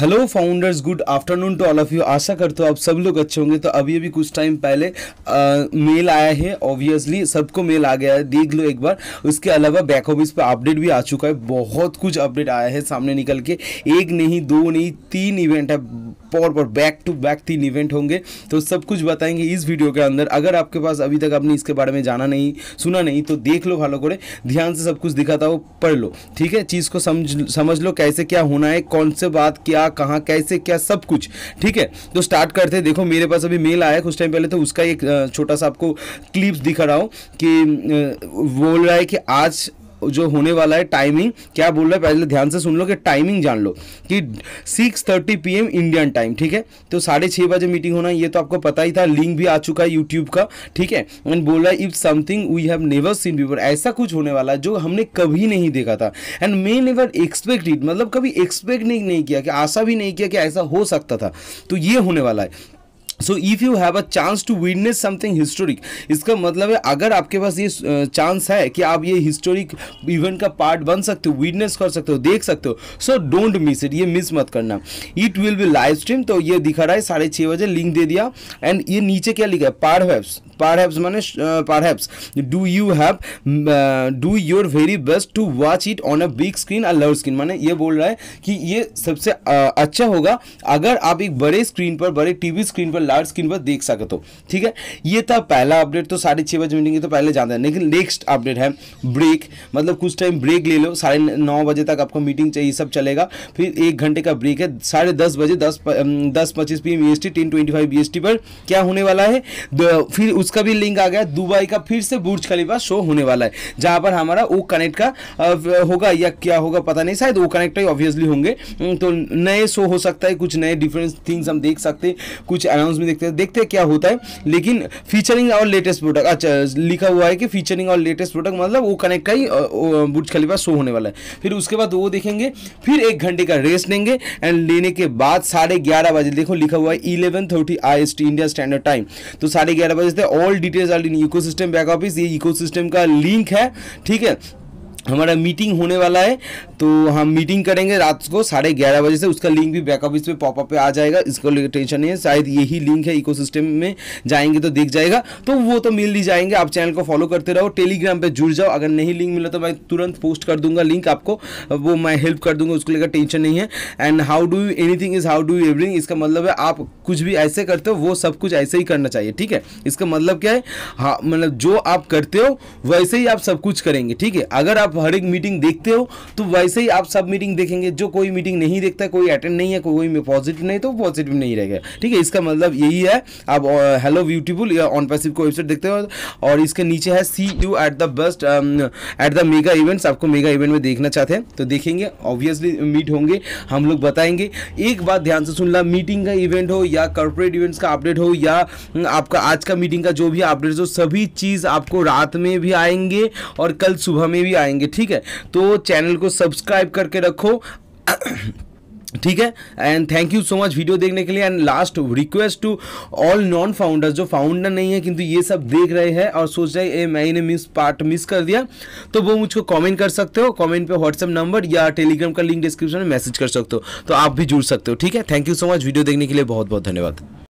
Hello founders good afternoon to all of you आशा करता हूँ आप सब लोग अच्छे होंगे तो अभी अभी कुछ टाइम पहले आ, मेल आया है ऑब्वियसली सबको मेल आ गया है देख लो एक बार उसके अलावा बैक ऑफिस पे अपडेट भी आ चुका है बहुत कुछ अपडेट आया है सामने निकल के एक नहीं दो नहीं तीन इवेंट है पॉर पर बैक टू बैक तीन इवेंट होंगे तो सब कुछ बताएंगे इस वीडियो के अंदर अगर आपके पास अभी तक आपने इसके बारे में जाना नहीं सुना नहीं तो देख लो भालो करे ध्यान से सब कुछ दिखाता हो पढ़ लो ठीक है चीज़ को समझ समझ लो कैसे क्या होना है कौन से बात क्या कहाँ कैसे क्या सब कुछ ठीक है तो स्टार्ट करते हैं देखो मेरे पास अभी मेल आया कुछ टाइम पहले तो उसका एक छोटा सा आपको क्लिप्स दिखा रहा हूँ कि बोल रहा है कि आज जो होने वाला है टाइमिंग क्या बोल रहा है पहले ध्यान से सुन लो कि टाइमिंग जान लो कि six thirty P M Indian time ठीक है तो साढ़े छः बजे मीटिंग होना ये तो आपको पता ही था लिंक भी आ चुका है यूट्यूब का ठीक है एंड बोल रहा है if something we have never seen before ऐसा कुछ होने वाला है जो हमने कभी नहीं देखा था and may never expect it मतलब कभी एक्सपेक्ट नहीं, नहीं किया कि आशा भी नहीं किया कि ऐसा हो सकता था तो ये होने वाला है so if you have a chance to witness something historic इसका मतलब है अगर आपके पास ये चांस है कि आप ये हिस्टोरिक इवेंट का पार्ट बन सकते हो विटनेस कर सकते हो देख सकते हो सो डोंट मिस इट ये मिस मत करना it will be live stream तो ये दिखा रहा है साढ़े छः बजे लिंक दे दिया एंड ये नीचे क्या लिखा है पार पारहैप्स माने हैप्स do you have do your very best to watch it on a big screen a love screen माने ये बोल रहा है कि ये सबसे uh, अच्छा होगा अगर आप एक बड़े स्क्रीन पर बड़े टीवी स्क्रीन पर लार्ज स्क्रीन पर देख सकते हो तो। ठीक है ये था पहला अपडेट तो साढ़े छः बजे मिलेंगे तो पहले जानते हैं लेकिन नेक्स्ट अपडेट है ब्रेक मतलब कुछ टाइम ब्रेक ले लो साढ़े नौ बजे तक आपको मीटिंग चाहिए सब चलेगा फिर एक घंटे का ब्रेक है साढ़े दस बजे दस दस पच्चीस P M B S T ten twenty five B S T पर क्या होने वाला है फिर उसका भी लिंक आ गया दुबई का फिर से बुर्ज खलीफा शो होने वाला है जहाँ पर हमारा वो कनेक्ट का होगा या क्या होगा पता नहीं शायद वो तो कनेक्ट ही ऑब्वियसली होंगे तो नए शो हो सकता है कुछ नए डिफरेंट थिंग्स हम देख सकते हैं कुछ अनाउंस में देखते हैं देखते हैं क्या होता है लेकिन फीचरिंग और लेटेस्ट प्रोडक्ट अच्छा लिखा हुआ है कि फीचरिंग और लेटेस्ट प्रोडक्ट मतलब वो कनेक्ट का ही बुर्ज खलीफा शो होने वाला है फिर उसके बाद वो देखेंगे फिर एक घंटे का रेस्ट लेंगे एंड लेने के बाद साढ़े ग्यारह बजे देखो लिखा हुआ है eleven thirty I S T India standard time तो साढ़े ग्यारह बजे all details are in Eco back office ये इको का लिंक है ठीक है हमारा मीटिंग होने वाला है तो हम मीटिंग करेंगे रात को साढ़े ग्यारह बजे से उसका लिंक भी बैकअप इस पर पॉपअप पे आ जाएगा इसको लेकर टेंशन नहीं है शायद यही लिंक है इकोसिस्टम में जाएंगे तो दिख जाएगा तो वो तो मिल ही जाएंगे आप चैनल को फॉलो करते रहो टेलीग्राम पर जुड़ जाओ अगर नहीं लिंक मिला तो मैं तुरंत पोस्ट कर दूंगा लिंक आपको वो मैं हेल्प कर दूंगा उसको लेकर टेंशन नहीं है and how do you any is how do you everything इसका मतलब है आप कुछ भी ऐसे करते हो वो सब कुछ ऐसे ही करना चाहिए ठीक है इसका मतलब क्या है हाँ, मतलब जो आप करते हो वैसे ही आप सब कुछ करेंगे ठीक है अगर आप आप हर एक मीटिंग देखते हो तो वैसे ही आप सब मीटिंग देखेंगे जो कोई मीटिंग नहीं देखता कोई अटेंड नहीं है कोई पॉजिटिव नहीं तो पॉजिटिव नहीं रहेगा ठीक है इसका मतलब यही है आप हेलो ब्यूटीफुल ऑन पैसिव को वेबसाइट देखते हो और इसके नीचे है see you at the best at the mega events आपको मेगा इवेंट में देखना चाहते हैं तो देखेंगे ऑब्वियसली मीट होंगे हम लोग बताएंगे एक बात ध्यान से सुन ला मीटिंग का इवेंट हो या कॉर्पोरेट इवेंट्स का अपडेट हो या हम्म, आपका आज का मीटिंग का जो भी अपडेट हो सभी चीज़ आपको रात में भी आएंगे और कल सुबह में भी आएंगे जाएंगे ठीक है तो चैनल को सब्सक्राइब करके रखो ठीक है and thank you so much video देखने के लिए and last request to all non founders जो फाउंडर नहीं है किंतु ये सब देख रहे हैं और सोच रहे हैं मैं इन्हें मिस पार्ट मिस कर दिया तो वो मुझको कमेंट कर सकते हो कमेंट पे व्हाट्सएप नंबर या टेलीग्राम का लिंक डिस्क्रिप्शन में मैसेज कर सकते हो तो आप भी जुड़ सकते हो ठीक है thank you so much video देखने के लिए बहुत बहुत धन्यवाद